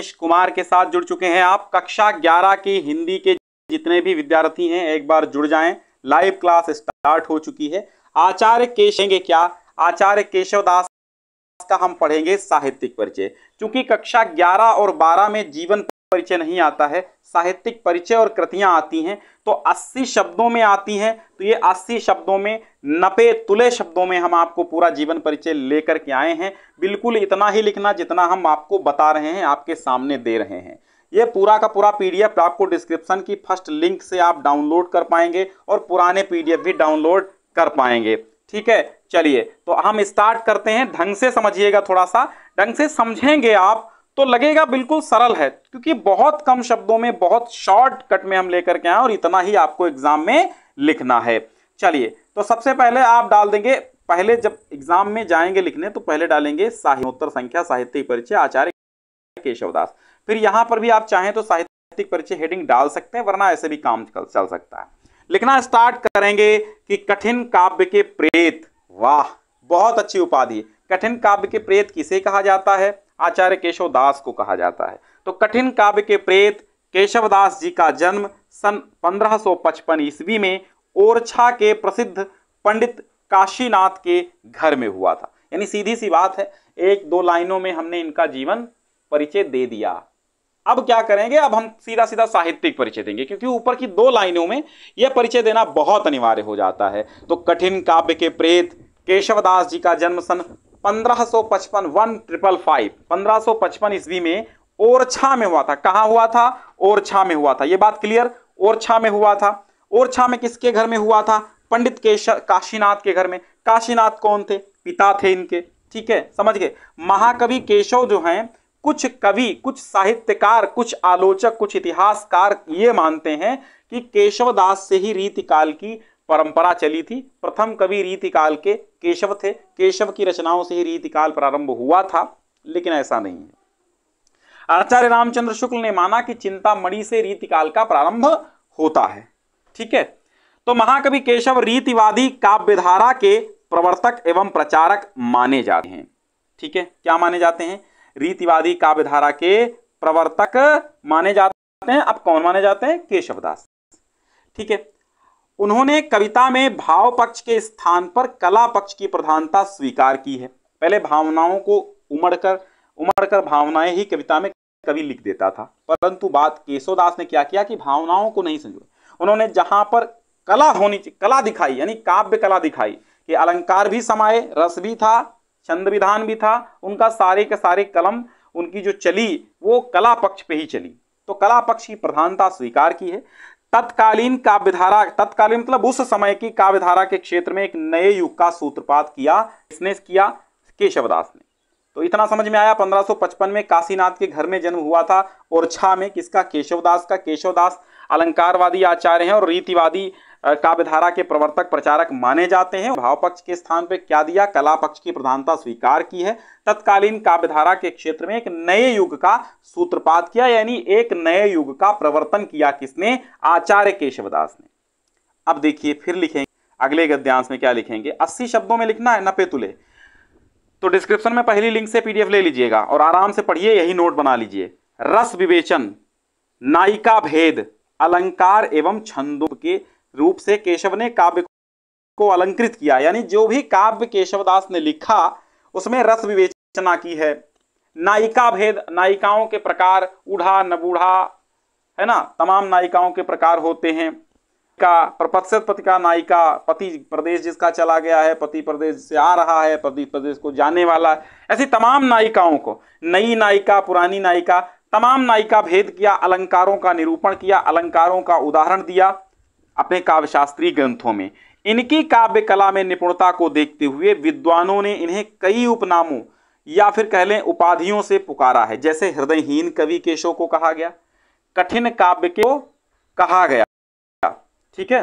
राजेश कुमार के साथ जुड़ चुके हैं आप कक्षा 11 की हिंदी के जितने भी विद्यार्थी हैं एक बार जुड़ जाएं लाइव क्लास स्टार्ट हो चुकी है आचार्य केशेंगे क्या आचार्य केशव दास का हम पढ़ेंगे साहित्यिक परिचय क्योंकि कक्षा 11 और 12 में जीवन परिचय नहीं आता है साहित्यिक परिचय और कृतियां आती हैं तो 80 शब्दों में आती हैं तो ये 80 शब्दों में नपे तुले शब्दों में हम आपको पूरा जीवन परिचय लेकर के आए हैं बिल्कुल इतना ही लिखना जितना हम आपको बता रहे हैं आपके सामने दे रहे हैं ये पूरा का पूरा पीडीएफ आपको डिस्क्रिप्शन की फर्स्ट लिंक से आप डाउनलोड कर पाएंगे और पुराने पीडीएफ भी डाउनलोड कर पाएंगे ठीक है चलिए तो हम स्टार्ट करते हैं ढंग से समझिएगा थोड़ा सा ढंग से समझेंगे आप तो लगेगा बिल्कुल सरल है क्योंकि बहुत कम शब्दों में बहुत शॉर्ट कट में हम लेकर के आए और इतना ही आपको एग्जाम में लिखना है चलिए तो सबसे पहले आप डाल देंगे पहले जब एग्जाम में जाएंगे लिखने तो पहले डालेंगे साहित्योत्तर संख्या साहित्य परिचय आचार्य केशवदास फिर यहां पर भी आप चाहें तो साहित्यिक परिचय हेडिंग डाल सकते हैं वरना ऐसे भी काम चल सकता है लिखना स्टार्ट करेंगे कि कठिन काव्य के प्रेत वाह बहुत अच्छी उपाधि कठिन काव्य के प्रेत किसे कहा जाता है आचार्य केशव दास को कहा जाता है तो कठिन काव्य के प्रेत केशवदास जी का जन्म सन 1555 ईस्वी में ओरछा के प्रसिद्ध पंडित काशीनाथ के घर में हुआ था यानी सीधी सी बात है एक दो लाइनों में हमने इनका जीवन परिचय दे दिया अब क्या करेंगे अब हम सीधा सीधा साहित्यिक परिचय देंगे क्योंकि ऊपर की दो लाइनों में यह परिचय देना बहुत अनिवार्य हो जाता है तो कठिन काव्य के प्रेत केशवदास जी का जन्म सन पंद्रह सो पचपन वन ट्रिपल फाइव पंद्रह पचपन ईस्वी में ओरछा में हुआ था कहाँ हुआ था ओरछा में हुआ था ये बात क्लियर ओरछा में हुआ था ओरछा में किसके घर में हुआ था पंडित केशव काशीनाथ के घर में काशीनाथ कौन थे पिता थे इनके ठीक है समझ गए महाकवि केशव जो हैं कुछ कवि कुछ साहित्यकार कुछ आलोचक कुछ इतिहासकार ये मानते हैं कि केशवदास से ही रीतिकाल की परंपरा चली थी प्रथम कवि रीतिकाल के केशव थे केशव की रचनाओं से ही रीतिकाल प्रारंभ हुआ था लेकिन ऐसा नहीं है आचार्य रामचंद्र शुक्ल ने माना कि चिंतामणि से रीतिकाल का प्रारंभ होता है ठीक है तो महाकवि केशव रीतिवादी काव्यधारा के प्रवर्तक एवं प्रचारक माने जाते हैं ठीक है क्या माने जाते हैं रीतिवादी काव्यधारा के प्रवर्तक माने जाते हैं अब कौन माने जाते हैं केशवदास ठीक है उन्होंने कविता में भाव पक्ष के स्थान पर कला पक्ष की प्रधानता स्वीकार की है पहले भावनाओं को उमड़कर उमड़कर भावनाएं ही कविता में कवि लिख देता था परंतु बात केशोदास ने क्या किया कि भावनाओं को नहीं संजोया उन्होंने जहां पर कला होनी चाहिए कला दिखाई यानी काव्य कला दिखाई कि अलंकार भी समाये रस भी था छंद विधान भी था उनका सारे के सारे कलम उनकी जो चली वो कला पक्ष पे ही चली तो कला पक्ष की प्रधानता स्वीकार की है तत्कालीन काव्यधारा तत्कालीन मतलब उस समय की काव्यधारा के क्षेत्र में एक नए युग का सूत्रपात किया इसने किया केशवदास ने तो इतना समझ में आया 1555 में काशीनाथ के घर में जन्म हुआ था और छा में किसका केशवदास का केशवदास अलंकारवादी आचार्य हैं और रीतिवादी काव्यधारा के प्रवर्तक प्रचारक माने जाते हैं भाव पक्ष के स्थान पर क्या दिया कला पक्ष की प्रधानता स्वीकार की है तत्कालीन काव्यधारा के क्षेत्र में एक नए युग का सूत्रपात किया यानी एक नए युग का प्रवर्तन किया किसने आचार्य केशवदास ने अब देखिए फिर लिखेंगे अगले गद्यांश में क्या लिखेंगे अस्सी शब्दों में लिखना है नपे तुले तो डिस्क्रिप्शन में पहली लिंक से पीडीएफ ले लीजिएगा और आराम से पढ़िए यही नोट बना लीजिए रस विवेचन नायिका भेद अलंकार एवं छंदों के रूप से केशव ने काव्य को अलंकृत किया यानी जो भी काव्य केशवदास ने लिखा उसमें रस विवेचना की है नायिका भेद नायिकाओं के प्रकार उढ़ा नबूढ़ा है ना तमाम नायिकाओं के प्रकार होते हैं का प्रपत्सत पति का नायिका पति प्रदेश जिसका चला गया है पति प्रदेश से आ रहा है पति प्रदेश को जाने वाला है ऐसी तमाम नायिकाओं को नई नायिका पुरानी नायिका तमाम नायिका भेद किया अलंकारों का निरूपण किया अलंकारों का उदाहरण दिया अपने काव्यशास्त्रीय ग्रंथों में इनकी काव्य कला में निपुणता को देखते हुए विद्वानों ने इन्हें कई उपनामों या फिर कह लें उपाधियों से पुकारा है जैसे हृदयहीन कवि केशव को कहा गया कठिन काव्य को कहा गया ठीक है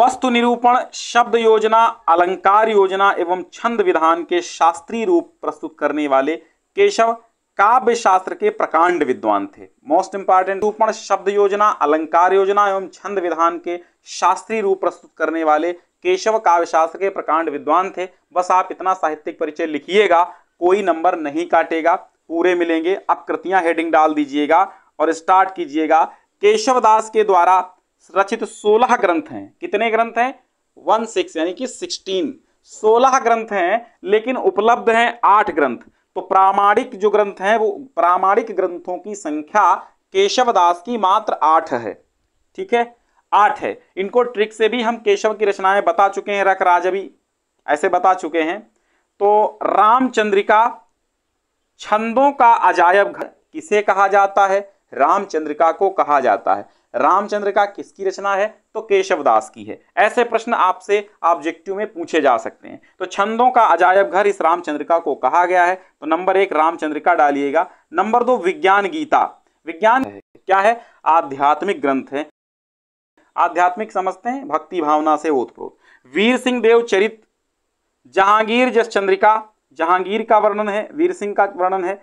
वस्तु निरूपण शब्द योजना अलंकार योजना एवं छंद विधान के शास्त्रीय रूप प्रस्तुत करने वाले केशव काव्य शास्त्र के प्रकांड विद्वान थे मोस्ट इंपॉर्टेंट रूपण शब्द योजना अलंकार योजना एवं छंद विधान के शास्त्रीय रूप प्रस्तुत करने वाले केशव काव्य शास्त्र के प्रकांड विद्वान थे बस आप इतना साहित्यिक परिचय लिखिएगा कोई नंबर नहीं काटेगा पूरे मिलेंगे अब कृतियां हेडिंग डाल दीजिएगा और स्टार्ट कीजिएगा केशवदास के द्वारा रचित सोलह ग्रंथ हैं कितने ग्रंथ हैं वन सिक्स यानी कि सिक्सटीन सोलह ग्रंथ हैं लेकिन उपलब्ध हैं आठ ग्रंथ तो प्रामाणिक जो ग्रंथ हैं वो प्रामाणिक ग्रंथों की संख्या केशवदास की मात्र आठ है ठीक है आठ है इनको ट्रिक से भी हम केशव की रचनाएं बता चुके हैं रख राज भी ऐसे बता चुके हैं तो रामचंद्रिका छंदों का अजायब घर किसे कहा जाता है रामचंद्रिका को कहा जाता है रामचंद्र का किसकी रचना है तो केशवदास की है ऐसे प्रश्न आपसे ऑब्जेक्टिव में पूछे जा सकते हैं तो छंदों का अजायब घर इस रामचंद्रिका को कहा गया है तो नंबर एक रामचंद्रिका डालिएगा नंबर दो विज्ञान गीता विज्ञान क्या है आध्यात्मिक ग्रंथ है आध्यात्मिक समझते हैं भक्ति भावना से ओतप्रोत वीर सिंह देव चरित जहांगीर जस चंद्रिका जहांगीर का वर्णन है वीर सिंह का वर्णन है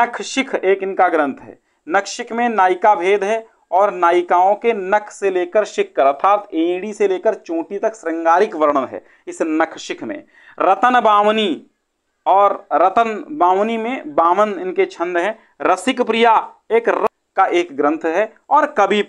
नखशिख एक इनका ग्रंथ है नखशिख में नायिका भेद है और नायिकाओं के नख से लेकर शिख अर्थात एड़ी से लेकर चोटी तक श्रृंगारिक वर्णन है इस नख शिख में रतन बावनी और रतन बावनी में बामन इनके छंद हैं रसिक प्रिया एक र... का एक ग्रंथ है और कवि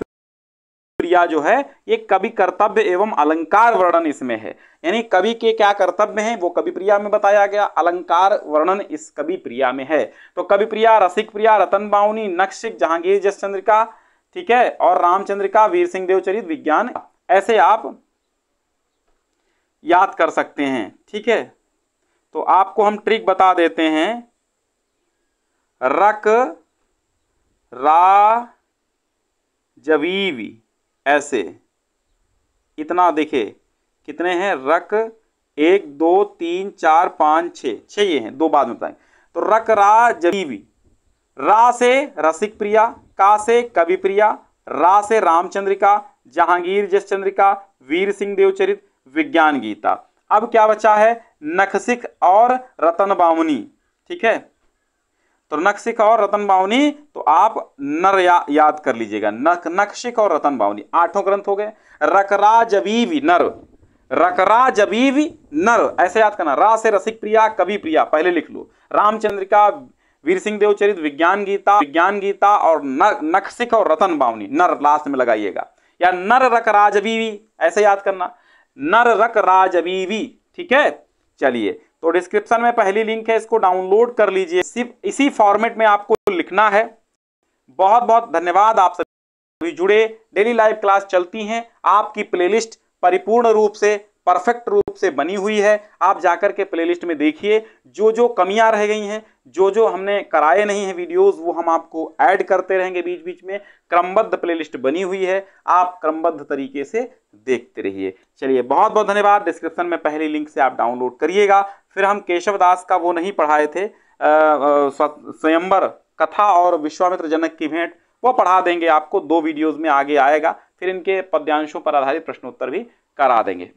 प्रिया जो है ये कवि कर्तव्य एवं अलंकार वर्णन इसमें है यानी कवि के क्या कर्तव्य हैं वो कवि प्रिया में बताया गया अलंकार वर्णन इस कवि प्रिया में है तो कवि प्रिया रसिक प्रिया रतन बावनी नक्षिक जहांगीर जसचंद्र का ठीक है और रामचंद्र का वीर सिंह देवचरित विज्ञान ऐसे आप याद कर सकते हैं ठीक है तो आपको हम ट्रिक बता देते हैं रक रा जवीव ऐसे इतना देखे कितने हैं रक एक दो तीन चार पाँच छः छः ये हैं दो बाद में बताएं तो रक रा जवीवी रा से रसिक प्रिया का से कविप्रिया रा से रामचंद्रिका जहांगीर जसचंद्रिका वीर सिंह देवचरित विज्ञान गीता अब क्या बचा है नखसिख और रतन बावनी ठीक है तो नखसिख और रतन बावनी तो आप नर या, याद कर लीजिएगा नख नखसिख और रतन बावनी आठों ग्रंथ हो गए रकरा जबीवी नर रकरा जबीव नर ऐसे याद करना रा से रसिक प्रिया कवि प्रिया पहले लिख लो रामचंद्रिका वीर सिंह देवचरित विज्ञान गीता विज्ञान गीता और नखसिख और रतन बावनी नर लास्ट में लगाइएगा या नर रक राज ऐसे याद करना नर रक राज ठीक है चलिए तो डिस्क्रिप्शन में पहली लिंक है इसको डाउनलोड कर लीजिए सिर्फ इसी फॉर्मेट में आपको लिखना है बहुत बहुत धन्यवाद आप सभी जुड़े डेली लाइव क्लास चलती हैं आपकी प्लेलिस्ट परिपूर्ण रूप से परफेक्ट रूप से बनी हुई है आप जाकर के प्लेलिस्ट में देखिए जो जो कमियां रह गई हैं जो जो हमने कराए नहीं हैं वीडियोस वो हम आपको ऐड करते रहेंगे बीच बीच में क्रमबद्ध प्लेलिस्ट बनी हुई है आप क्रमबद्ध तरीके से देखते रहिए चलिए बहुत बहुत धन्यवाद डिस्क्रिप्शन में पहली लिंक से आप डाउनलोड करिएगा फिर हम केशव दास का वो नहीं पढ़ाए थे स्वयंबर कथा और विश्वामित्र जनक की भेंट वो पढ़ा देंगे आपको दो वीडियोज़ में आगे आएगा फिर इनके पद्यांशों पर आधारित प्रश्नोत्तर भी करा देंगे